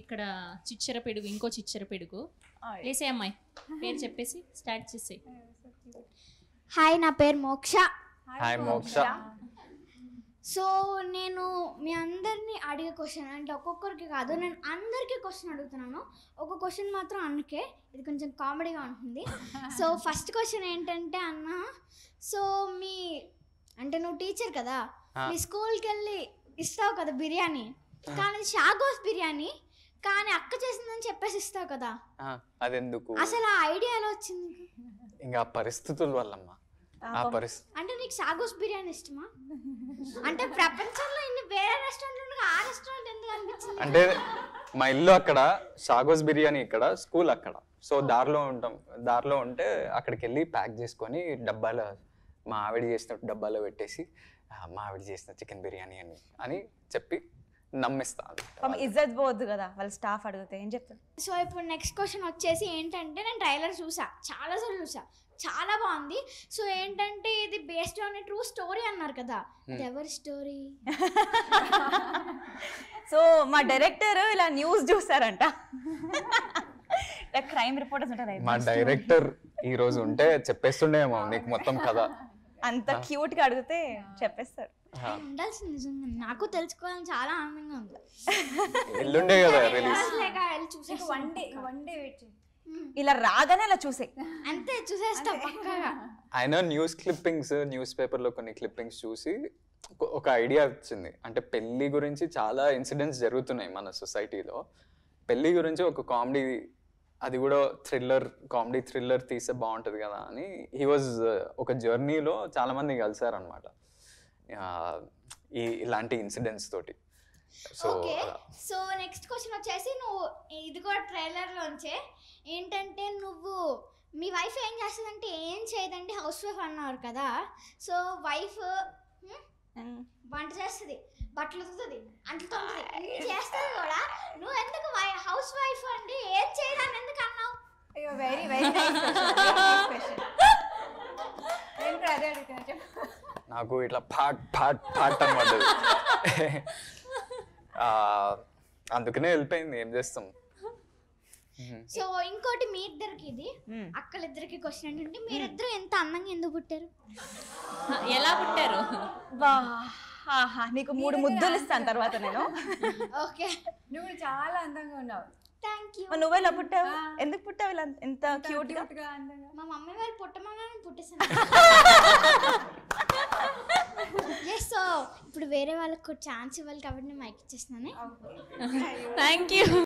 ఇక్కడ చిచ్చర పెడుగు ఇంకో చిచ్చర పెడుగు వేసే అమ్మాయి పేరు చెప్పేసి స్టార్ట్ చేసే హాయ్ నా పేరు మోక్ష హాయ్ మోక్ష సో నేను మీ అందరినీ అడిగే క్వశ్చన్ అంటే ఒక్కొక్కరికి కాదు నేను అందరికీ క్వశ్చన్ అడుగుతున్నాను ఒక క్వశ్చన్ మాత్రం అందుకే ఇది కొంచెం కామెడీగా ఉంటుంది సో ఫస్ట్ క్వశ్చన్ ఏంటంటే అన్న సో మీ అంటే నువ్వు టీచర్ కదా మీ స్కూల్కి వెళ్ళి ఇస్తావు కదా బిర్యానీ కానీ షాగోస్ బిర్యానీ కానీ అక్క చేసిందని చెప్పేసి ఇస్తావు కదా అదెందుకు అసలు ఆ ఐడియా ఎలా వచ్చింది ఇంకా పరిస్థితుల వల్ల ఆ పరిస్థితి అంటే నీకు సాగోస్ బిర్యానీ ఇష్టమా అంటే ప్రపంచంలో ఇన్ని వేరే రెస్టారెంట్లు ఆ రెస్టారెంట్ ఎందుకు అనిపించింది అంటే మా ఇల్లు అక్కడ సాగోస్ బిర్యానీ ఇక్కడ స్కూల్ అక్కడ సో దారిలో ఉంటాం దారిలో ఉంటే అక్కడికి వెళ్ళి ప్యాక్ చేసుకొని డబ్బాలో మా ఆవిడ చేసిన డబ్బాలో పెట్టేసి మా ఆవిడ చేసిన చికెన్ బిర్యానీ అని అని చెప్పి నమ్మిస్తాను ఇజ్జత్ కదా వాళ్ళ స్టాఫ్ అడిగితే ఏం చెప్తారు సో ఇప్పుడు నెక్స్ట్ క్వశ్చన్ వచ్చేసి ఏంటంటే నేను ట్రైలర్ చూసా చాలా సార్లు చూసా చాలా బాగుంది సో ఏంటంటే ఇది బేస్డ్ ఆన్ ట్రూ స్టోరీ అన్నారు కదా hmm. ఎవరి స్టోరీ సో మా డైరెక్టర్ ఇలా న్యూస్ చూసారంట క్రైమ్ రిపోర్టర్స్ ఉంటారు మా డైరెక్టర్ ఈ రోజు ఉంటే చెప్పేస్తుండేమో నీకు మొత్తం కదా అంత క్యూట్ గా అడిగితే చెప్పేస్తారు నాకు తెలుసుకోవాలని చాలా ఆనందంగా ఉంది ఎల్లుండే కదా రిలీజ్ చూసే one day one day wait ఇలా రాగానే ఇలా చూసే అంతే చూసేస్తా పక్కగా ఆయన న్యూస్ క్లిప్పింగ్స్ న్యూస్ పేపర్ లో కొన్ని క్లిప్పింగ్స్ చూసి ఒక ఐడియా వచ్చింది అంటే పెళ్లి గురించి చాలా ఇన్సిడెంట్స్ జరుగుతున్నాయి మన సొసైటీలో పెళ్లి గురించి ఒక కామెడీ అది కూడా థ్రిల్లర్ కామెడీ థ్రిల్లర్ తీస్తే బాగుంటుంది కదా అని హీ వాజ్ uh, ఒక జర్నీలో చాలామంది కలిసారనమాట ఈ ఇలాంటి ఇన్సిడెంట్స్ తోటి సో సో నెక్స్ట్ క్వశ్చన్ వచ్చేసి నువ్వు ఇది కూడా ట్రైలర్లోంచే ఏంటంటే నువ్వు మీ వైఫ్ ఏం చేస్తుందంటే ఏం చేయదంటే హౌస్ వైఫ్ అన్నారు కదా సో వైఫ్ వంట చేస్తుంది బట్టలు ఉతుంది చేస్తుంది కూడా నువ్వు ఎందుకు నాకు ఇట్లా పాట్ పాట్ పాట్ అనమాట అందుకనే వెళ్ళిపోయింది ఏం చేస్తాం సో ఇంకోటి మీ ఇద్దరికి ఇది అక్కలిద్దరికి క్వశ్చన్ ఏంటంటే మీరిద్దరు ఎంత అందంగా ఎందుకు పుట్టారు ఎలా పుట్టారు బా నీకు మూడు ముద్దులు ఇస్తాను తర్వాత నేను ఓకే నువ్వు చాలా అందంగా ఉన్నావు థ్యాంక్ యూ నువ్వే ఇలా పుట్టావు ఎందుకు పుట్టావు ఇలా ఎంత క్యూట్ గా మా మమ్మీ వాళ్ళు పుట్టమని పుట్టేసాను సో ఇప్పుడు వేరే వాళ్ళకి ఛాన్స్ ఇవ్వాలి కాబట్టి నేను మైక్ ఇచ్చేస్తున్నాను థ్యాంక్ యూ